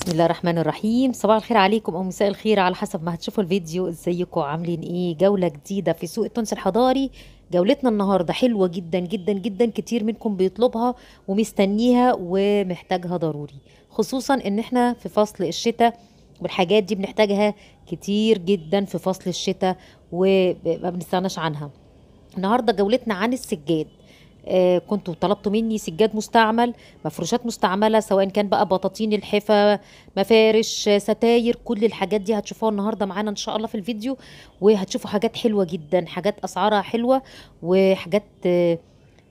بسم الله الرحمن الرحيم صباح الخير عليكم او مساء الخير على حسب ما هتشوفوا الفيديو ازيكم عاملين ايه جوله جديده في سوق التونس الحضاري جولتنا النهارده حلوه جدا جدا جدا كتير منكم بيطلبها ومستنيها ومحتاجها ضروري خصوصا ان احنا في فصل الشتاء والحاجات دي بنحتاجها كتير جدا في فصل الشتاء وما بنستغناش عنها النهارده جولتنا عن السجاد آه، كنتوا طلبتوا مني سجاد مستعمل مفروشات مستعمله سواء كان بقى بطاطين الحفا مفارش ستاير كل الحاجات دي هتشوفوها النهارده معانا ان شاء الله في الفيديو وهتشوفوا حاجات حلوه جدا حاجات اسعارها حلوه وحاجات آه،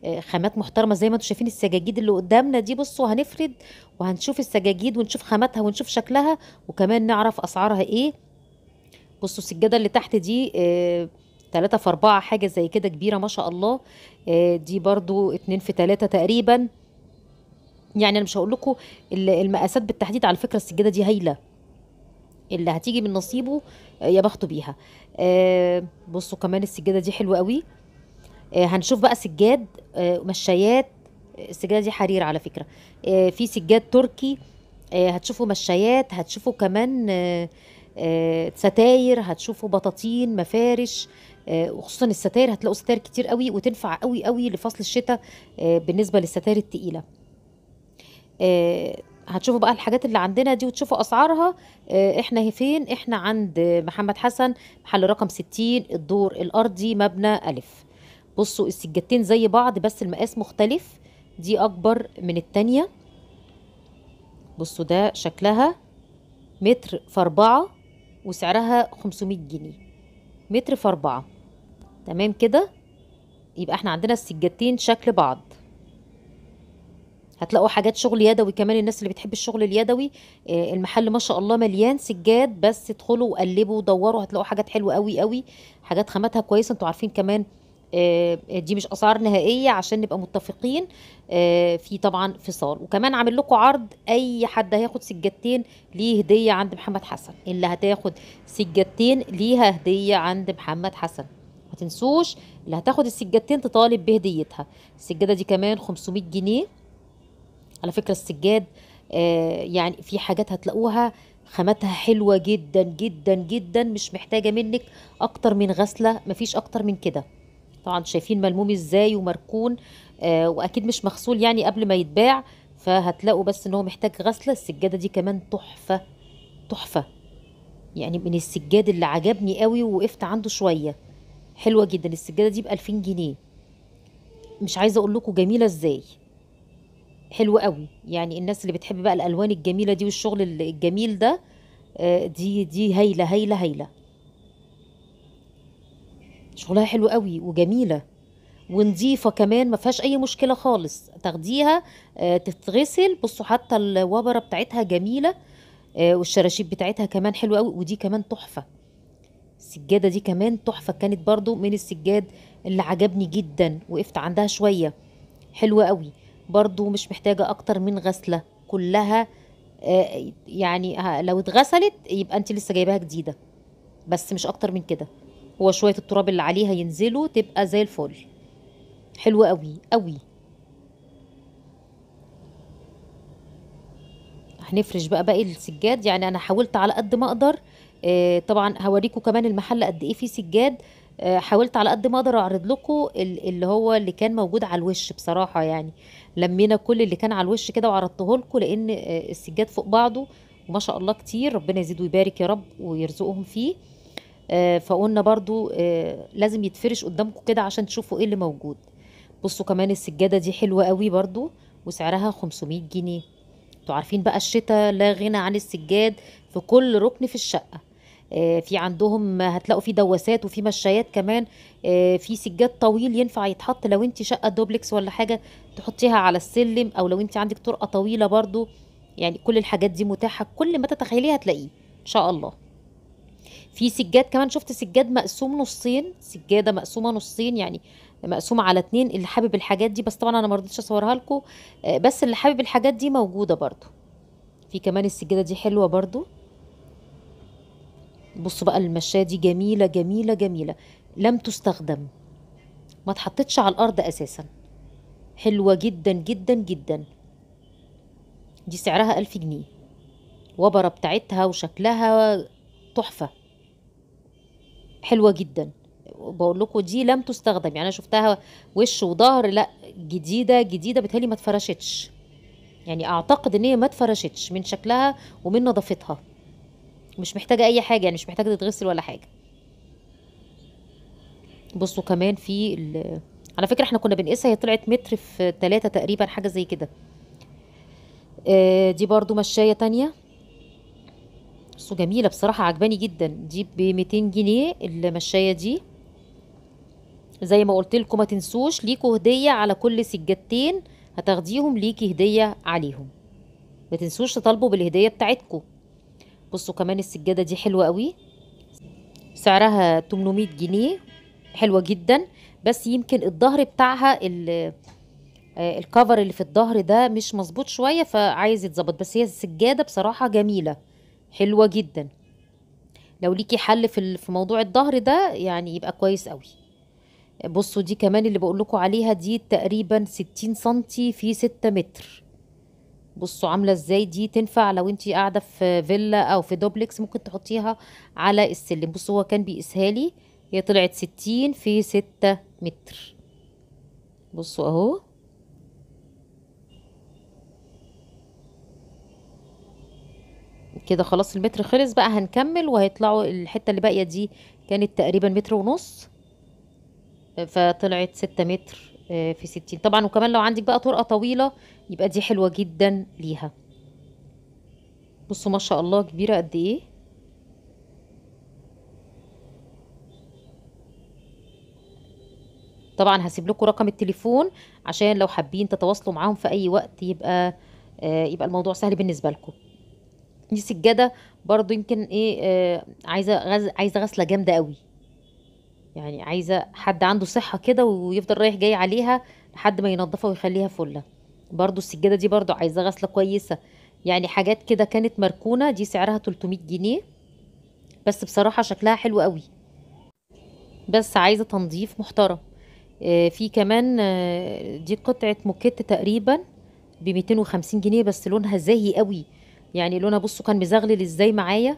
آه، خامات محترمه زي ما انتم شايفين السجاجيد اللي قدامنا دي بصوا هنفرد وهنشوف السجاجيد ونشوف خاماتها ونشوف شكلها وكمان نعرف اسعارها ايه بصوا السجاده اللي تحت دي آه 3 في 4 حاجة زي كده كبيرة ما شاء الله آه، دي برضو 2 في 3 تقريبا يعني انا مش هقول لكم المقاسات بالتحديد على فكرة السجادة دي هايلة اللي هتيجي من نصيبه آه، يا بخته بيها آه، بصوا كمان السجادة دي حلوة قوي هنشوف بقى سجاد مشايات السجادة دي حرير على فكرة في سجاد تركي هتشوفوا مشايات هتشوفوا كمان ستاير هتشوفوا بطاطين مفارش آه، وخصوصا الستاير هتلاقوا ستاير كتير قوي وتنفع قوي قوي لفصل الشتاء آه، بالنسبه للستاير التقيله آه، هتشوفوا بقى الحاجات اللي عندنا دي وتشوفوا اسعارها احنا فين احنا عند محمد حسن محل رقم 60 الدور الارضي مبنى الف بصوا السجادتين زي بعض بس المقاس مختلف دي اكبر من التانية بصوا ده شكلها متر في اربعة وسعرها 500 جنيه متر في اربعة تمام كده يبقى احنا عندنا السجادتين شكل بعض هتلاقوا حاجات شغل يدوي كمان الناس اللي بتحب الشغل اليدوي آه، المحل ما شاء الله مليان سجاد بس ادخلوا وقلبوا ودوروا هتلاقوا حاجات حلوه قوي قوي حاجات خاماتها كويسه انتوا عارفين كمان آه، دي مش اسعار نهائيه عشان نبقى متفقين آه، في طبعا فصال وكمان عامل لكم عرض اي حد هياخد سجادتين ليه هديه عند محمد حسن اللي هتاخد سجادتين ليها هديه عند محمد حسن تنسوش اللي هتاخد السجادتين تطالب بهديتها السجاده دي كمان 500 جنيه على فكره السجاد آه يعني في حاجات هتلاقوها خاماتها حلوة جدا جدا جدا مش محتاجة منك أكتر من غسلة مفيش أكتر من كده طبعا شايفين ملموم ازاي ومركون آه وأكيد مش مغسول يعني قبل ما يتباع فهتلاقوا بس إن هو محتاج غسلة السجادة دي كمان تحفة تحفة يعني من السجاد اللي عجبني قوي ووقفت عنده شوية حلوه جدا السجاده دي ب 2000 جنيه مش عايزه اقول لكم جميله ازاي حلوه قوي يعني الناس اللي بتحب بقى الالوان الجميله دي والشغل الجميل ده آه، دي دي هايله هايله هايله شغلها حلو قوي وجميله ونظيفه كمان ما فيهاش اي مشكله خالص تاخديها آه، تتغسل بصوا حتى الوبره بتاعتها جميله آه، والشراشيب بتاعتها كمان حلوه قوي ودي كمان تحفه السجاده دي كمان تحفه كانت برضو من السجاد اللي عجبني جدا وقفت عندها شويه حلوه قوي برضو مش محتاجه اكتر من غسله كلها آه، يعني لو اتغسلت يبقى انت لسه جايباها جديده بس مش اكتر من كده هو شويه التراب اللي عليها ينزلوا تبقى زي الفل حلوه قوي قوي هنفرش بقى باقي السجاد يعني انا حاولت على قد ما اقدر آه، طبعا هوريكم كمان المحل قد ايه فيه سجاد آه، حاولت على قد ما اقدر اعرض لكم اللي هو اللي كان موجود على الوش بصراحه يعني لمينا كل اللي كان على الوش كده وعرضته لكم لان آه، السجاد فوق بعضه وما شاء الله كتير ربنا يزيد ويبارك يا رب ويرزقهم فيه فقلنا برضو لازم يتفرش قدامكم كده عشان تشوفوا ايه اللي موجود بصوا كمان السجاده دي حلوه قوي برضو وسعرها 500 جنيه انتوا عارفين بقى الشتاء لا غنى عن السجاد في كل ركن في الشقه آه، في عندهم هتلاقوا في دواسات وفي مشايات كمان آه، في سجاد طويل ينفع يتحط لو انت شقه دوبلكس ولا حاجه تحطيها على السلم او لو انت عندك طرقه طويله برضو يعني كل الحاجات دي متاحه كل ما تتخيليها هتلاقيه ان شاء الله في سجاد كمان شفت سجاد مقسوم نصين سجاده مقسومه نصين يعني مقسومه على اتنين اللي حابب الحاجات دي بس طبعا انا ما رضيتش اصورها لكم آه، بس اللي حابب الحاجات دي موجوده برضو في كمان السجاده دي حلوه برضو بص بقى المشاه دي جميلة جميلة جميلة لم تستخدم ما اتحطتش على الأرض أساسا حلوة جدا جدا جدا دي سعرها ألف جنيه وبرة بتاعتها وشكلها تحفة حلوة جدا بقول لكم دي لم تستخدم يعني انا شفتها وش وظهر لا جديده جديده بتهيألي ما اتفرشتش يعني اعتقد ان هي ما اتفرشتش من شكلها ومن نظافتها مش محتاجة اي حاجة يعني مش محتاجة تتغسل ولا حاجة بصوا كمان في ال... على فكرة احنا كنا بنقيسها هي طلعت متر في تلاتة تقريبا حاجة زي كده آه دي برضو مشاية تانية بصوا جميلة بصراحة عجباني جدا دي بميتين جنيه المشاية دي زي ما قلت لكم ما تنسوش ليكوا هدية على كل سجادتين هتاخديهم ليكي هدية عليهم ما تنسوش تطالبوا بالهدية بتاعتكم بصوا كمان السجادة دي حلوة قوي سعرها 800 جنيه حلوة جدا بس يمكن الظهر بتاعها الكفر آه، اللي في الظهر ده مش مظبوط شوية فعايز يتظبط بس هي السجادة بصراحة جميلة حلوة جدا لو ليكي حل في في موضوع الظهر ده يعني يبقى كويس قوي بصوا دي كمان اللي بقول لكم عليها دي تقريبا 60 سنتي في 6 متر بصوا عامله ازاي دي تنفع لو انت قاعده في فيلا او في دوبلكس ممكن تحطيها على السلم بصوا هو كان بيقيسها لي هي طلعت ستين في ستة متر بصوا اهو كده خلاص المتر خلص بقى هنكمل وهيطلعوا الحته اللي باقيه دي كانت تقريبا متر ونص فطلعت ستة متر آه، في 60 طبعا وكمان لو عندك بقى طرقه طويله يبقى دي حلوه جدا ليها بصوا ما شاء الله كبيره قد ايه طبعا هسيب لكم رقم التليفون عشان لو حابين تتواصلوا معاهم في اي وقت يبقى آه، يبقى الموضوع سهل بالنسبه لكم دي سجاده برضو يمكن ايه آه، عايزه عايزه غسله جامده قوي يعني عايزة حد عنده صحة كده ويفضل رايح جاي عليها لحد ما ينضفها ويخليها فلة برضو السجادة دي برضو عايزة غسلة كويسة يعني حاجات كده كانت مركونة دي سعرها 300 جنيه بس بصراحة شكلها حلو قوي بس عايزة تنظيف محترم آه، في كمان آه، دي قطعة موكيت تقريبا ب 250 جنيه بس لونها زاهي قوي يعني لونها بصوا كان مزغلل ازاي معايا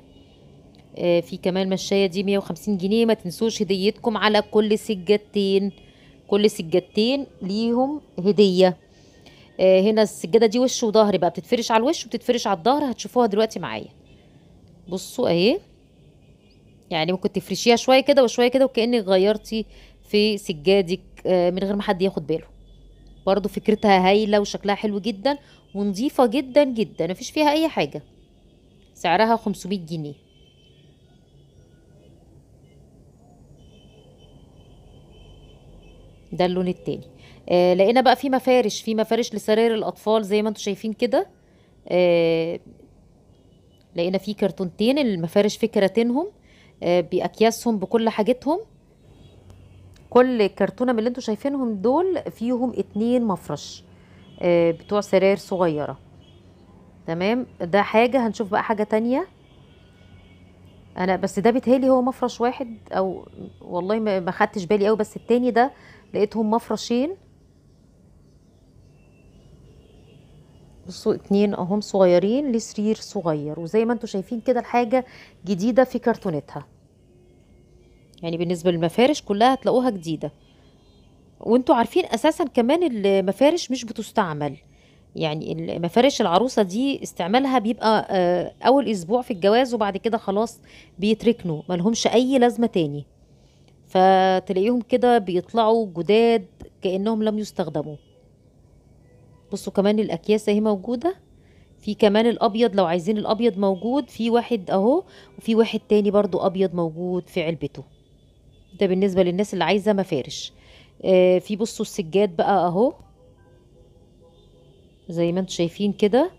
آه، في كمان مشاية دي 150 جنيه ما تنسوش هديتكم على كل سجادتين كل سجادتين ليهم هدية آه، هنا السجادة دي وش وظهر بقى بتتفرش على الوش وبتتفرش على الظهر هتشوفوها دلوقتي معايا بصوا اهي يعني ممكن تفرشيها شوية كده وشوية كده وكأنك غيرتي في سجادك آه، من غير ما حد ياخد باله برضو فكرتها هايلة وشكلها حلو جدا ونظيفة جدا جدا مفيش فيها أي حاجة سعرها 500 جنيه ده اللون التاني آه لقينا بقى في مفارش في مفارش لسرير الاطفال زي ما انتم شايفين كده آه لقينا في كرتونتين المفارش في كراتينهم آه باكياسهم بكل حاجتهم كل كرتونه من اللي انتم شايفينهم دول فيهم اتنين مفرش آه بتوع سرير صغيره تمام ده حاجه هنشوف بقى حاجه تانية انا بس ده بيتهيألي هو مفرش واحد او والله ما خدتش بالي قوي بس التاني ده لقيتهم مفرشين بصوا اتنين اهم صغيرين لسرير صغير وزي ما انتم شايفين كده الحاجة جديدة في كرتونتها يعني بالنسبة للمفارش كلها هتلاقوها جديدة وانتوا عارفين اساسا كمان المفارش مش بتستعمل يعني مفارش العروسه دي استعمالها بيبقى آه، اول اسبوع في الجواز وبعد كده خلاص بيتركنوا ملهمش اي لازمه تاني فتلاقيهم كده بيطلعوا جداد كانهم لم يستخدموا بصوا كمان الاكياس اهي موجوده في كمان الابيض لو عايزين الابيض موجود في واحد اهو وفي واحد تاني برضو ابيض موجود في علبته ده بالنسبه للناس اللي عايزه مفارش آه، في بصوا السجاد بقى اهو زي ما انتم شايفين كده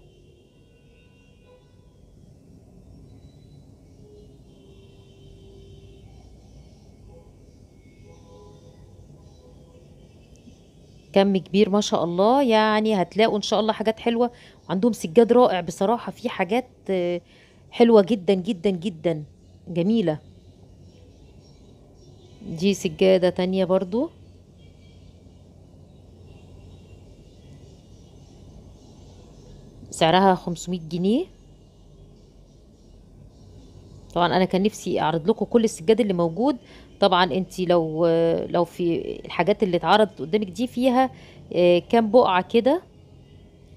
كم كبير ما شاء الله يعني هتلاقوا ان شاء الله حاجات حلوه وعندهم سجاد رائع بصراحه في حاجات آه، حلوه جدا جدا جدا جميله دي سجاده تانية برضو سعرها 500 جنيه طبعا انا كان نفسي اعرض لكم كل السجاد اللي موجود طبعا انت لو لو في الحاجات اللي اتعرضت قدامك دي فيها آه، كام بقعه كده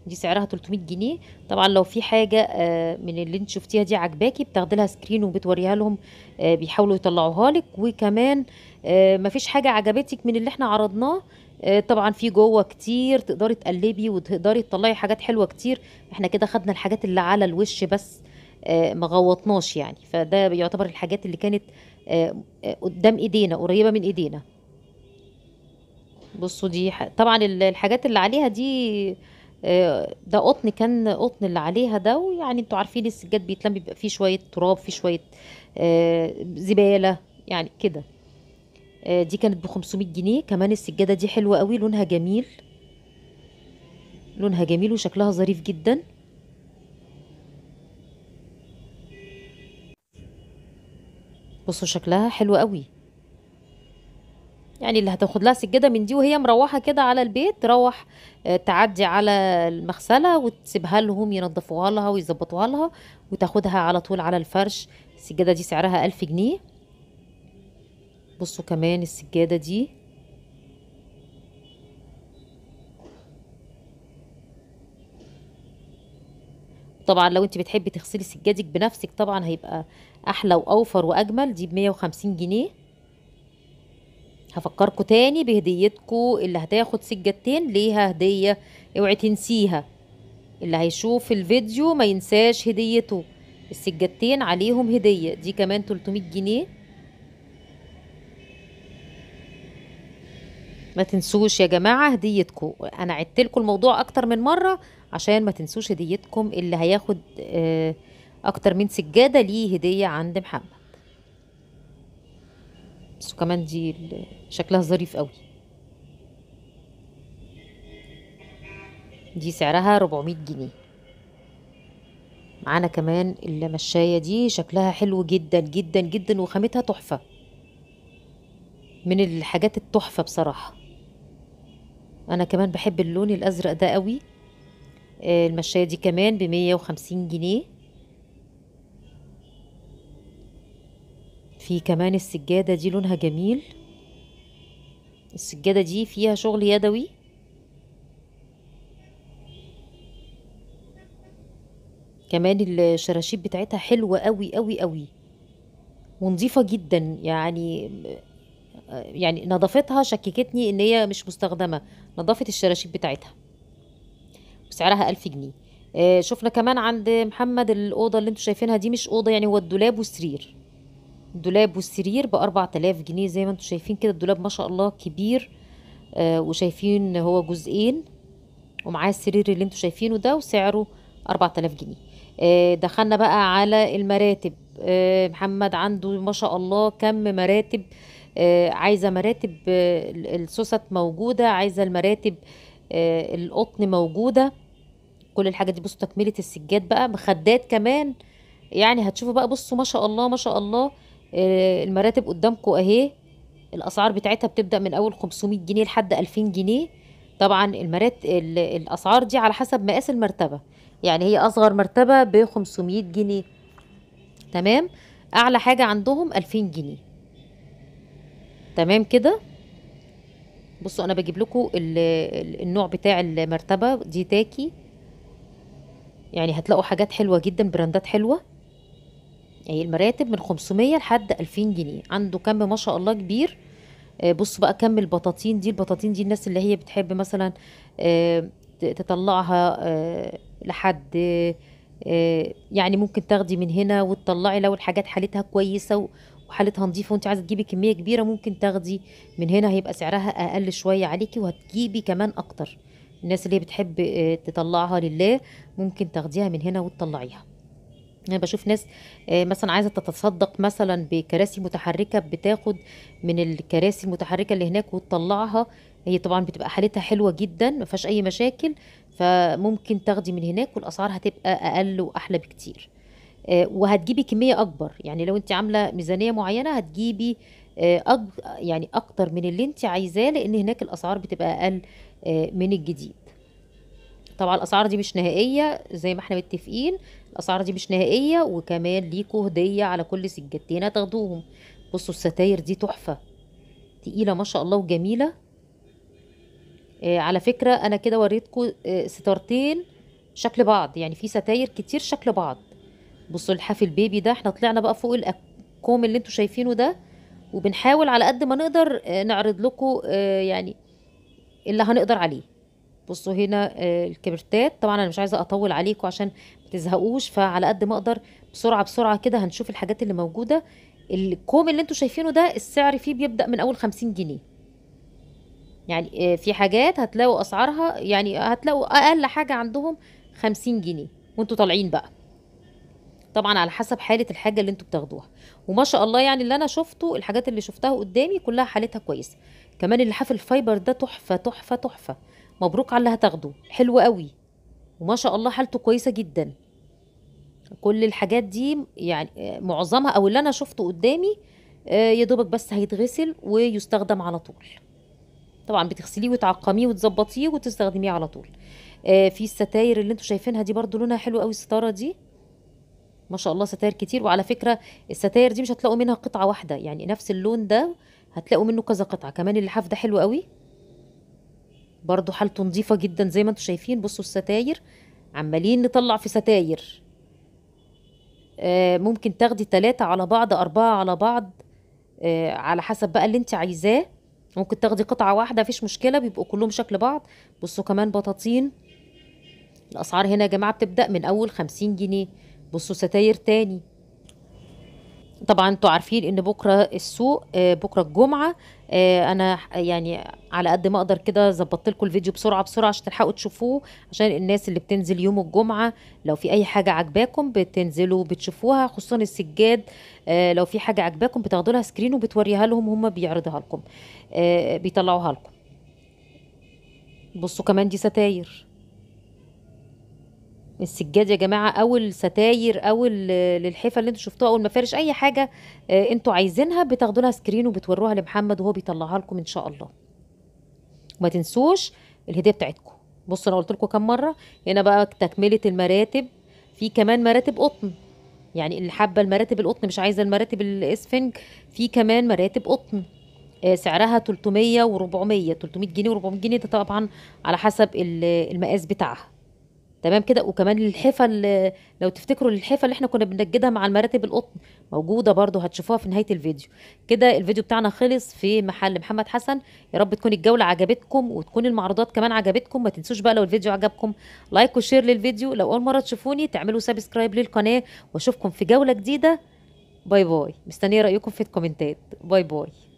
دي سعرها 300 جنيه طبعا لو في حاجه آه، من اللي انت شفتيها دي عجباكي بتاخدي لها سكرين وبتوريها لهم آه، بيحاولوا يطلعوها لك وكمان مفيش حاجه عجبتك من اللي احنا عرضناه آه، طبعا في جوه كتير تقدري تقلبي وتقدري تطلعي حاجات حلوه كتير احنا كده خدنا الحاجات اللي على الوش بس آه، ما غوطناش يعني فده يعتبر الحاجات اللي كانت آه، قدام ايدينا قريبه من ايدينا بصوا دي طبعا الحاجات اللي عليها دي ده قطن كان قطن اللي عليها ده ويعني انتوا عارفين السجاد بيتلم بيبقى فيه شويه تراب فيه شويه زباله يعني كده آه، دي كانت ب 500 جنيه كمان السجاده دي حلوه قوي لونها جميل لونها جميل وشكلها ظريف جدا بصوا شكلها حلو قوي يعني اللي هتاخد لها سجاده من دي وهي مروحه كده على البيت تروح آه، تعدي على المغسله وتسيبها لهم ينضفوها لها ويظبطوها لها وتاخدها على طول على الفرش السجاده دي سعرها ألف جنيه بصوا كمان السجادة دي طبعا لو انت بتحبي تغسلي سجادك بنفسك طبعا هيبقى احلى واوفر واجمل دي بمية وخمسين جنيه هفكركم تاني بهديتكم اللي هتاخد سجادتين ليها هدية اوعي تنسيها اللي هيشوف الفيديو ما ينساش هديته السجادتين عليهم هدية دي كمان 300 جنيه ما تنسوش يا جماعه هديتكم انا عدت لكم الموضوع اكتر من مره عشان ما تنسوش هديتكم اللي هياخد آه، اكتر من سجاده ليه هديه عند محمد بس كمان دي شكلها ظريف قوي دي سعرها 400 جنيه معانا كمان المشايه دي شكلها حلو جدا جدا جدا وخامتها تحفه من الحاجات التحفه بصراحه انا كمان بحب اللون الازرق ده قوي آه، المشاية دي كمان بمية وخمسين جنيه في كمان السجادة دي لونها جميل السجادة دي فيها شغل يدوي كمان الشراشيب بتاعتها حلوة قوي قوي قوي ونظيفة جدا يعني آه، يعني نظافتها شككتني ان هي مش مستخدمة نظافة الشراشيب بتاعتها وسعرها ألف جنيه آه شفنا كمان عند محمد الأوضة اللي انتوا شايفينها دي مش أوضة يعني هو الدولاب والسرير الدولاب والسرير بأربع تلاف جنيه زي ما انتوا شايفين كده الدولاب ما شاء الله كبير آه وشايفين هو جزئين ومعاه السرير اللي انتوا شايفينه ده وسعره أربع تلاف جنيه آه دخلنا بقى على المراتب آه، محمد عنده ما شاء الله كم مراتب آه، عايزه مراتب آه، السوست موجوده عايزه المراتب آه، القطن موجوده كل الحاجات دي بصوا تكمله السجاد بقى مخدات كمان يعني هتشوفوا بقى بصوا ما شاء الله ما شاء الله المراتب قدامكم اهي الاسعار بتاعتها بتبدا من اول 500 جنيه لحد 2000 جنيه طبعا المرات الاسعار دي على حسب مقاس المرتبه يعني هي اصغر مرتبه ب 500 جنيه تمام اعلى حاجه عندهم 2000 جنيه تمام كده بصوا انا بجيب لكم النوع بتاع المرتبه دي تاكي يعني هتلاقوا حاجات حلوه جدا براندات حلوه يعني المراتب من 500 لحد 2000 جنيه عنده كم ما شاء الله كبير آه، بصوا بقى كم البطاطين دي البطاطين دي الناس اللي هي بتحب مثلا آه، تطلعها آه، لحد يعني ممكن تاخدي من هنا وتطلعي لو الحاجات حالتها كويسه وحالتها نظيفه وانت عايزه تجيبي كميه كبيره ممكن تاخدي من هنا هيبقى سعرها اقل شويه عليكي وهتجيبي كمان اكتر الناس اللي بتحب آه، تطلعها لله ممكن تاخديها من هنا وتطلعيها انا يعني بشوف ناس آه، مثلا عايزه تتصدق مثلا بكراسي متحركه بتاخد من الكراسي المتحركه اللي هناك وتطلعها هي طبعا بتبقى حالتها حلوه جدا ما فيهاش اي مشاكل فممكن تاخدي من هناك والاسعار هتبقى اقل واحلى بكتير آه، وهتجيبي كميه اكبر يعني لو انت عامله ميزانيه معينه هتجيبي آه، أج... يعني اكتر من اللي انت عايزاه لان هناك الاسعار بتبقى اقل آه، من الجديد طبعا الاسعار دي مش نهائيه زي ما احنا متفقين الاسعار دي مش نهائيه وكمان ليكوا هديه على كل سجادتين هتاخدوهم بصوا الستاير دي تحفه تقيله ما شاء الله وجميله آه على فكره انا كده وريتكم آه ستارتين شكل بعض يعني في ستاير كتير شكل بعض بصوا الحاف البيبي ده احنا طلعنا بقى فوق الكوم اللي انتوا شايفينه ده وبنحاول على قد ما نقدر آه، نعرض لكم آه، يعني اللي هنقدر عليه بصوا هنا آه، الكبرتات طبعا انا مش عايزه اطول عليكم عشان ما تزهقوش فعلى قد ما اقدر بسرعه بسرعه كده هنشوف الحاجات اللي موجوده الكوم اللي انتوا شايفينه ده السعر فيه بيبدا من اول 50 جنيه يعني في حاجات هتلاقوا اسعارها يعني هتلاقوا اقل حاجه عندهم 50 جنيه وانتوا طالعين بقى طبعا على حسب حاله الحاجه اللي انتوا بتاخدوها وما شاء الله يعني اللي انا شفته الحاجات اللي شفتها قدامي كلها حالتها كويسه كمان اللحاف الفايبر ده تحفه تحفه تحفه مبروك على اللي هتاخده حلو قوي وما شاء الله حالته كويسه جدا كل الحاجات دي يعني آه، معظمها او اللي انا شفته قدامي آه، يا دوبك بس هيتغسل ويستخدم على طول طبعا بتغسليه وتعقميه وتظبطيه وتستخدميه على طول آه، في الستاير اللي انتوا شايفينها دي برضو لونها حلو قوي الستاره دي ما شاء الله ستاير كتير وعلى فكرة الستاير دي مش هتلاقوا منها قطعة واحدة يعني نفس اللون ده هتلاقوا منه كذا قطعة كمان اللحاف ده حلو قوي برضو حالته نظيفة جدا زي ما انتم شايفين بصوا الستاير عمالين نطلع في ستاير آه ممكن تاخدي تلاتة على بعض أربعة على بعض آه على حسب بقى اللي انت عايزاه ممكن تاخدي قطعة واحدة مفيش مشكلة بيبقوا كلهم شكل بعض بصوا كمان بطاطين الأسعار هنا يا جماعة بتبدأ من أول خمسين جنيه بصوا ستاير تاني طبعا انتوا عارفين ان بكره السوق آه، بكره الجمعه آه، انا يعني على قد ما اقدر كده ظبطت لكم الفيديو بسرعه بسرعه عشان تلحقوا تشوفوه عشان الناس اللي بتنزل يوم الجمعه لو في اي حاجه عجباكم بتنزلوا بتشوفوها خصوصا السجاد آه، لو في حاجه عجباكم بتاخدوا لها سكرين وبتوريها لهم هم بيعرضها لكم بيطلعوها لكم بصوا كمان دي ستاير السجاد يا جماعه او الستاير او للحفه اللي انتوا شفتوها او المفارش اي حاجه آه، انتوا عايزينها بتاخدوا لها سكرين وبتوروها لمحمد وهو بيطلعها لكم ان شاء الله وما تنسوش الهديه بتاعتكم بصوا انا قلت لكم كام مره هنا بقى تكمله المراتب في كمان مراتب قطن يعني اللي حابه المراتب القطن مش عايزه المراتب الاسفنج في كمان مراتب قطن آه، سعرها 300 و400 300 جنيه و400 جنيه ده طبعا على حسب المقاس بتاعها تمام كده وكمان الحفه اللي لو تفتكروا الحفه اللي احنا كنا بننجدها مع المراتب القطن موجوده برضو هتشوفوها في نهايه الفيديو كده الفيديو بتاعنا خلص في محل محمد حسن يا رب تكون الجوله عجبتكم وتكون المعروضات كمان عجبتكم ما تنسوش بقى لو الفيديو عجبكم لايك وشير للفيديو لو اول مره تشوفوني تعملوا سبسكرايب للقناه واشوفكم في جوله جديده باي باي مستنيه رايكم في الكومنتات باي باي